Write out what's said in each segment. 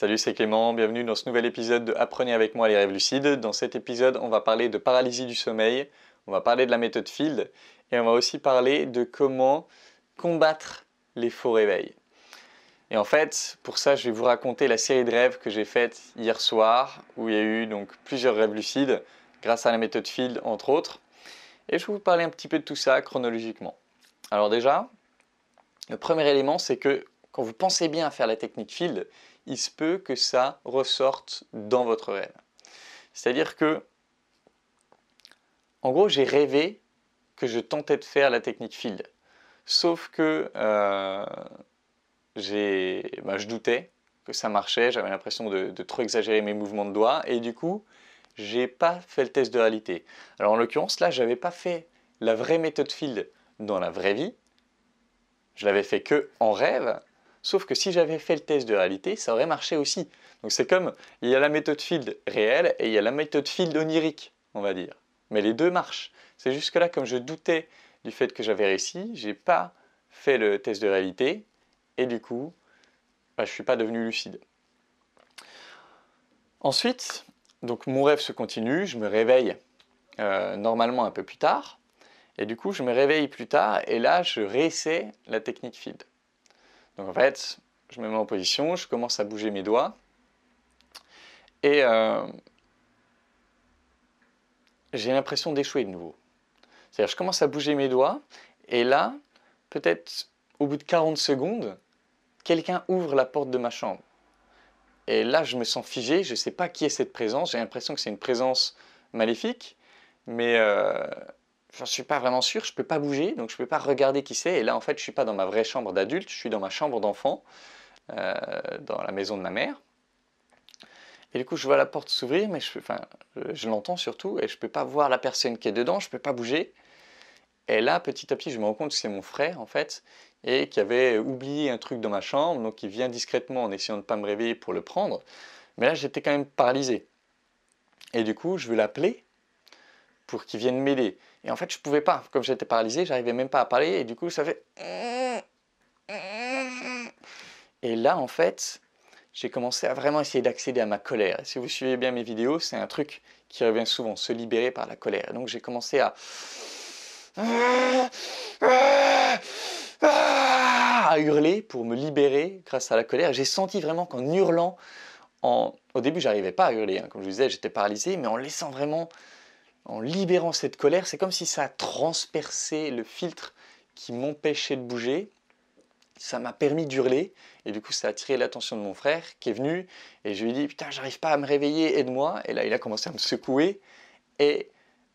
Salut, c'est Clément, bienvenue dans ce nouvel épisode de Apprenez avec moi les rêves lucides. Dans cet épisode, on va parler de paralysie du sommeil, on va parler de la méthode Field et on va aussi parler de comment combattre les faux réveils. Et en fait, pour ça, je vais vous raconter la série de rêves que j'ai faite hier soir où il y a eu donc plusieurs rêves lucides grâce à la méthode Field entre autres. Et je vais vous parler un petit peu de tout ça chronologiquement. Alors déjà, le premier élément, c'est que quand vous pensez bien à faire la technique Field, il se peut que ça ressorte dans votre rêve. C'est-à-dire que, en gros, j'ai rêvé que je tentais de faire la technique field. Sauf que euh, bah, je doutais que ça marchait, j'avais l'impression de, de, trop exagérer mes mouvements de doigts, et du coup, j'ai pas fait le test de réalité. Alors en l'occurrence, là, j'avais pas fait la vraie méthode field dans la vraie vie, je l'avais fait que en rêve, Sauf que si j'avais fait le test de réalité, ça aurait marché aussi. Donc c'est comme, il y a la méthode field réelle et il y a la méthode field onirique, on va dire. Mais les deux marchent. C'est jusque là, comme je doutais du fait que j'avais réussi, j'ai pas fait le test de réalité et du coup, bah, je ne suis pas devenu lucide. Ensuite, donc mon rêve se continue, je me réveille euh, normalement un peu plus tard. Et du coup, je me réveille plus tard et là, je réessaie la technique field. Donc en fait, je me mets en position, je commence à bouger mes doigts. Et euh, j'ai l'impression d'échouer de nouveau. C'est-à-dire, je commence à bouger mes doigts, et là, peut-être au bout de 40 secondes, quelqu'un ouvre la porte de ma chambre. Et là, je me sens figé, je ne sais pas qui est cette présence, j'ai l'impression que c'est une présence maléfique, mais euh, ne suis pas vraiment sûr, je peux pas bouger, donc je peux pas regarder qui c'est. Et là, en fait, je suis pas dans ma vraie chambre d'adulte, je suis dans ma chambre d'enfant, euh, dans la maison de ma mère. Et du coup, je vois la porte s'ouvrir, mais je, enfin, je l'entends surtout, et je peux pas voir la personne qui est dedans, je peux pas bouger. Et là, petit à petit, je me rends compte que c'est mon frère, en fait, et qui avait oublié un truc dans ma chambre, donc il vient discrètement en essayant de ne pas me réveiller pour le prendre. Mais là, j'étais quand même paralysé. Et du coup, je veux l'appeler pour qu'il vienne m'aider. Et en fait, je pouvais pas. Comme j'étais paralysé, j'arrivais même pas à parler. Et du coup, ça fait. Et là, en fait, j'ai commencé à vraiment essayer d'accéder à ma colère. si vous suivez bien mes vidéos, c'est un truc qui revient souvent, se libérer par la colère. Donc j'ai commencé à... à hurler pour me libérer grâce à la colère. J'ai senti vraiment qu'en hurlant, au début j'arrivais pas à hurler, hein. comme je vous disais j'étais paralysé, mais en laissant vraiment en libérant cette colère, c'est comme si ça transpercé le filtre qui m'empêchait de bouger. Ça m'a permis d'hurler et du coup ça a attiré l'attention de mon frère qui est venu et je lui ai dit putain j'arrive pas à me réveiller aide-moi et là il a commencé à me secouer et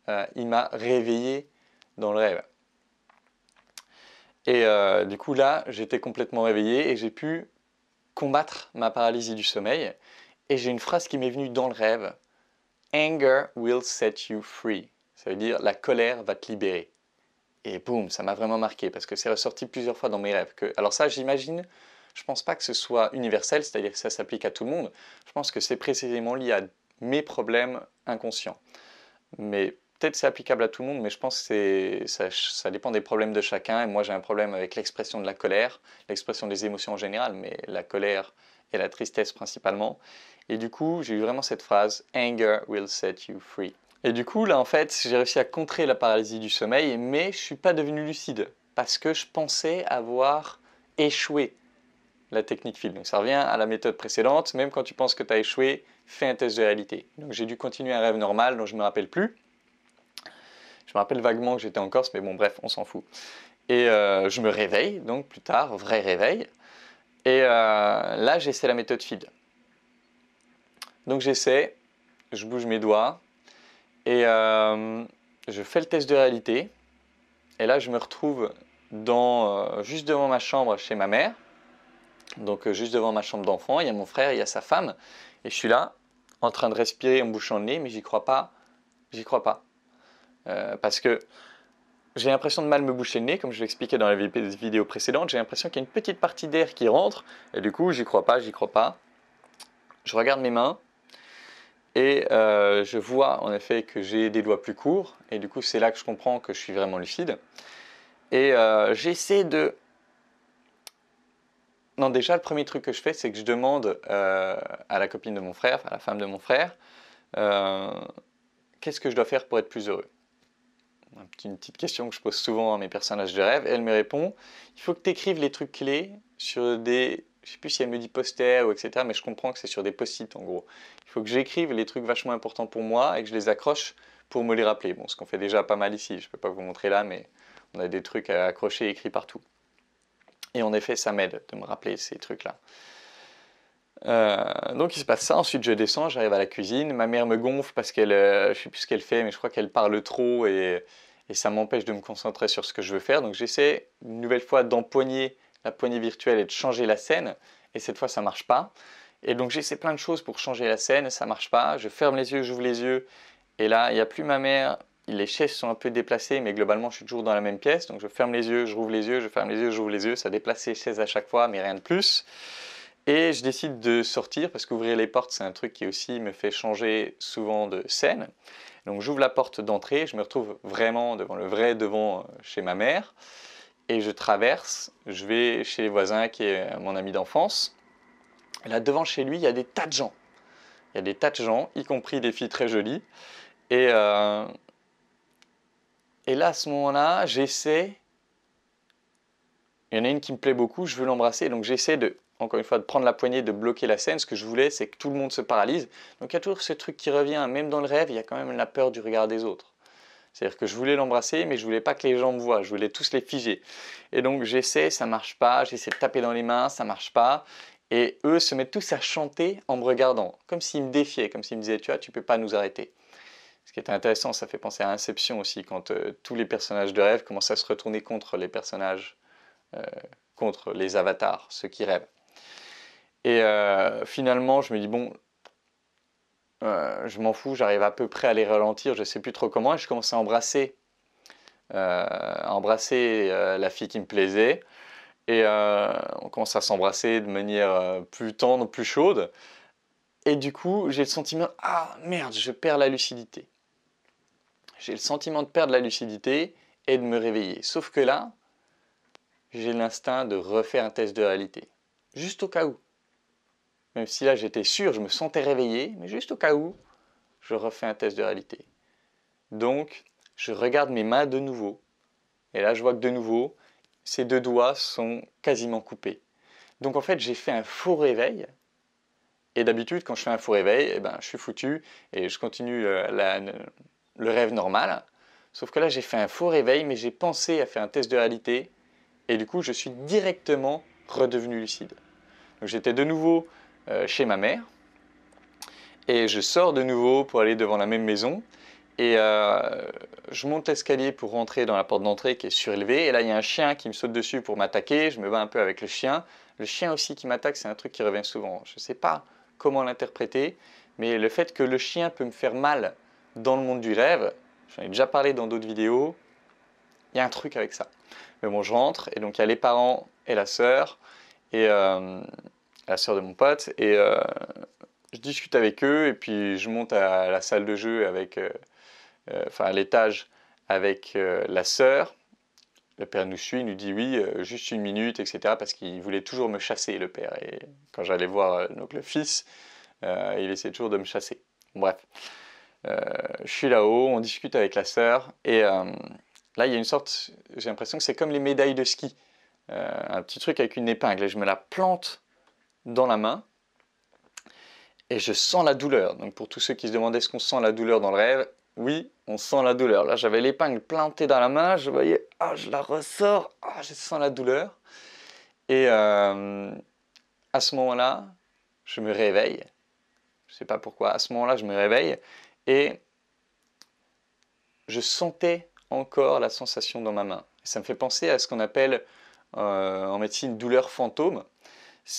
euh, il m'a réveillé dans le rêve. Et euh, du coup là j'étais complètement réveillé et j'ai pu combattre ma paralysie du sommeil et j'ai une phrase qui m'est venue dans le rêve Anger will set you free. Ça veut dire la colère va te libérer. Et boum, ça m'a vraiment marqué parce que c'est ressorti plusieurs fois dans mes rêves. Que... Alors ça, j'imagine, je pense pas que ce soit universel, c'est-à-dire que ça s'applique à tout le monde. Je pense que c'est précisément lié à mes problèmes inconscients. Mais peut-être c'est applicable à tout le monde, mais je pense que ça, ça, dépend des problèmes de chacun. Et moi, j'ai un problème avec l'expression de la colère, l'expression des émotions en général, mais la colère et la tristesse principalement. Et du coup, j'ai eu vraiment cette phrase Anger will set you free. Et du coup, là, en fait, j'ai réussi à contrer la paralysie du sommeil, mais je suis pas devenu lucide parce que je pensais avoir échoué la technique film. Donc ça revient à la méthode précédente, même quand tu penses que tu as échoué, fais un test de réalité. Donc j'ai dû continuer un rêve normal dont je ne me rappelle plus. Je me rappelle vaguement que j'étais en Corse, mais bon bref, on s'en fout. Et euh, je me réveille, donc plus tard, vrai réveil. Et euh, là, j'essaie la méthode feed. Donc j'essaie, je bouge mes doigts et euh, je fais le test de réalité. Et là, je me retrouve dans, euh, juste devant ma chambre chez ma mère. Donc euh, juste devant ma chambre d'enfant, il y a mon frère, il y a sa femme. Et je suis là, en train de respirer, en bouchant le nez, mais j'y crois pas. J'y crois pas. parce que j'ai l'impression de mal me boucher le nez, comme je l'expliquais dans la vidéo précédente. J'ai l'impression qu'il y a une petite partie d'air qui rentre. Et du coup, j'y crois pas, j'y crois pas. Je regarde mes mains, et euh, je vois en effet que j'ai des doigts plus courts, et du coup c'est là que je comprends que je suis vraiment lucide. Et euh, j'essaie de... Non déjà le premier truc que je fais c'est que je demande euh, à la copine de mon frère, à la femme de mon frère, qu'est-ce que je dois faire pour être plus heureux une petite question que je pose souvent à mes personnages de rêve, elle me répond, il faut que tu écrives les trucs clés sur des je sais plus si elle me dit poster ou etc. Mais je comprends que c'est sur des post-it en gros. Il faut que j'écrive les trucs vachement importants pour moi et que je les accroche pour me les rappeler. Bon, ce qu'on fait déjà pas mal ici, je ne peux pas vous montrer là, mais on a des trucs à accrocher écrits partout. Et en effet, ça m'aide de me rappeler ces trucs-là. Euh, donc il se passe ça, ensuite je descends, j'arrive à la cuisine, ma mère me gonfle parce qu'elle, je euh, je sais plus ce qu'elle fait, mais je crois qu'elle parle trop et, et ça m'empêche de me concentrer sur ce que je veux faire. Donc j'essaie une nouvelle fois d'empoigner la poignée virtuelle est de changer la scène, et cette fois ça marche pas. Et donc j'essaie plein de choses pour changer la scène, ça marche pas. Je ferme les yeux, j'ouvre les yeux, et là il n'y a plus ma mère. Les chaises sont un peu déplacées, mais globalement je suis toujours dans la même pièce. Donc je ferme les yeux, je rouvre les yeux, je ferme les yeux, j'ouvre les yeux. Ça déplace les chaises à chaque fois, mais rien de plus. Et je décide de sortir parce qu'ouvrir les portes, c'est un truc qui aussi me fait changer souvent de scène. Donc j'ouvre la porte d'entrée, je me retrouve vraiment devant le vrai devant euh, chez ma mère et je traverse, je vais chez les voisins qui est mon ami d'enfance. Là devant chez lui, il y a des tas de gens. Il y a des tas de gens, y compris des filles très jolies. Et, euh, et là, à ce moment-là, j'essaie. Il y en a une qui me plaît beaucoup, je veux l'embrasser. Donc j'essaie de, encore une fois, de prendre la poignée, de bloquer la scène. Ce que je voulais, c'est que tout le monde se paralyse. Donc il y a toujours ce truc qui revient, même dans le rêve, il y a quand même la peur du regard des autres. C'est-à-dire que je voulais l'embrasser, mais je voulais pas que les gens me voient, je voulais tous les figer. Et donc j'essaie, ça marche pas, j'essaie de taper dans les mains, ça marche pas. Et eux se mettent tous à chanter en me regardant, comme s'ils me défiaient, comme s'ils me disaient, tu vois, tu peux pas nous arrêter. Ce qui est intéressant, ça fait penser à Inception aussi, quand euh, tous les personnages de rêve commencent à se retourner contre les personnages, euh, contre les avatars, ceux qui rêvent. Et euh, finalement, je me dis, bon, euh, je m'en fous, j'arrive à peu près à les ralentir, je sais plus trop comment, et je commence à embrasser, euh, embrasser euh, la fille qui me plaisait, et on commence à s'embrasser de manière plus tendre, plus chaude, et du coup j'ai le sentiment, ah merde, je perds la lucidité. J'ai le sentiment de perdre la lucidité et de me réveiller. Sauf que là, j'ai l'instinct de refaire un test de réalité, juste au cas où. Même si là j'étais sûr, je me sentais réveillé, mais juste au cas où, je refais un test de réalité. Donc, je regarde mes mains de nouveau. Et là, je vois que de nouveau, ces deux doigts sont quasiment coupés. Donc en fait, j'ai fait un faux réveil. Et d'habitude, quand je fais un faux réveil, eh ben, je suis foutu et je continue euh, le rêve normal. Sauf que là, j'ai fait un faux réveil, mais j'ai pensé à faire un test de réalité. Et du coup, je suis directement redevenu lucide. Donc j'étais de nouveau euh, chez ma mère. Et je sors de nouveau pour aller devant la même maison. Et euh, je monte l'escalier pour rentrer dans la porte d'entrée qui est surélevée. Et là, il y a un chien qui me saute dessus pour m'attaquer. Je me bats un peu avec le chien. Le chien aussi qui m'attaque, c'est un truc qui revient souvent. Je ne sais pas comment l'interpréter, mais le fait que le chien peut me faire mal dans le monde du rêve, j'en ai déjà parlé dans d'autres vidéos, il y a un truc avec ça. Mais bon, je rentre et donc il y a les parents et la sœur. Et, euh, la sœur de mon pote, et euh, je discute avec eux, et puis je monte à la salle de jeu avec, euh, euh, enfin à l'étage avec la sœur. Le père nous suit, il nous dit oui, juste une minute, etc. Parce qu'il voulait toujours me chasser, le père. Et quand j'allais voir donc, le fils, il essayait toujours de me chasser. Bref, je suis là-haut, on discute avec la sœur, et Là, il y a une sorte, j'ai l'impression que c'est comme les médailles de ski. un petit truc avec une épingle et je me la plante dans la main et je sens la douleur. Donc pour tous ceux qui se demandaient ce qu'on sent la douleur dans le rêve, oui, on sent la douleur. Là, j'avais l'épingle plantée dans la main, je voyais, ah, je la ressors, ah, je sens la douleur. Et euh, à ce moment-là, je me réveille. Je ne sais pas pourquoi, à ce moment-là, je me réveille et je sentais encore la sensation dans ma main. Et ça me fait penser à ce qu'on appelle euh, en médecine douleur fantôme vous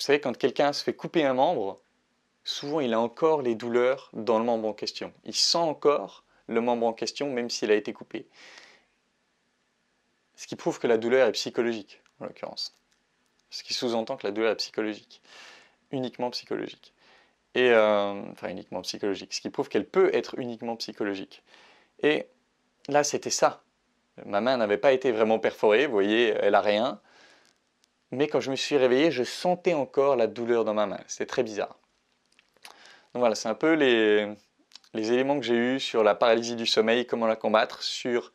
savez, quand quelqu'un se fait couper un membre, souvent il a encore les douleurs dans le membre en question. Il sent encore le membre en question, même s'il a été coupé. Ce qui prouve que la douleur est psychologique, en l'occurrence. Ce qui sous-entend que la douleur est psychologique, uniquement psychologique. Et, euh, enfin, uniquement psychologique. Ce qui prouve qu'elle peut être uniquement psychologique. Et là, c'était ça. Ma main n'avait pas été vraiment perforée, vous voyez, elle a rien mais quand je me suis réveillé, je sentais encore la douleur dans ma main. C'était très bizarre. Donc voilà, c'est un peu les, éléments que j'ai eus sur la paralysie du sommeil, comment la combattre, sur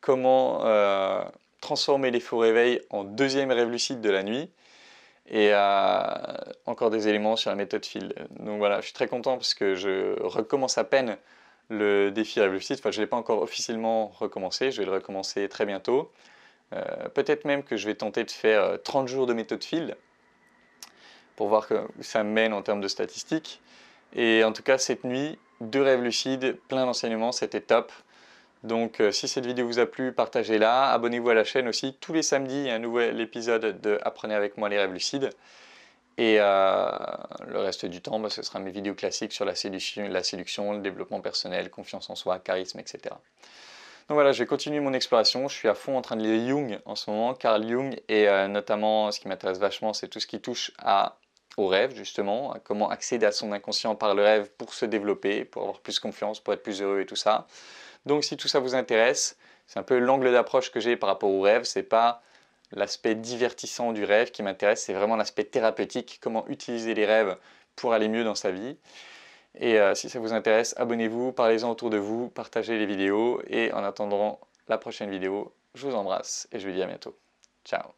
comment euh, transformer les faux réveils en deuxième rêve lucide de la nuit, et euh, encore des éléments sur la méthode Field. Donc voilà, je suis très content parce que je recommence à peine le défi rêve lucide. Enfin, je ne l'ai pas encore officiellement recommencé, je vais le recommencer très bientôt. Euh, peut-être même que je vais tenter de faire 30 euh, jours de méthode fil pour voir où ça mène en termes de statistiques. Et en tout cas, cette nuit, deux rêves lucides, plein d'enseignements, c'était top. Donc euh, si cette vidéo vous a plu, partagez-la, abonnez-vous à la chaîne aussi. Tous les samedis, il y a un nouvel épisode de Apprenez avec moi les rêves lucides. Et le reste du temps, bah, ce sera mes vidéos classiques sur la séduction, le développement personnel, confiance en soi, charisme, etc. Donc voilà, j'ai continué mon exploration. Je suis à fond en train de lire Jung en ce moment, Carl Jung, et euh, notamment ce qui m'intéresse vachement, c'est tout ce qui touche à au rêve justement, à comment accéder à son inconscient par le rêve pour se développer, pour avoir plus confiance, pour être plus heureux et tout ça. Donc si tout ça vous intéresse, c'est un peu l'angle d'approche que j'ai par rapport au rêve, c'est pas l'aspect divertissant du rêve qui m'intéresse, c'est vraiment l'aspect thérapeutique, comment utiliser les rêves pour aller mieux dans sa vie. Et euh, si ça vous intéresse, abonnez-vous, parlez-en autour de vous, partagez les vidéos. Et en attendant la prochaine vidéo, je vous embrasse et je vous dis à bientôt. Ciao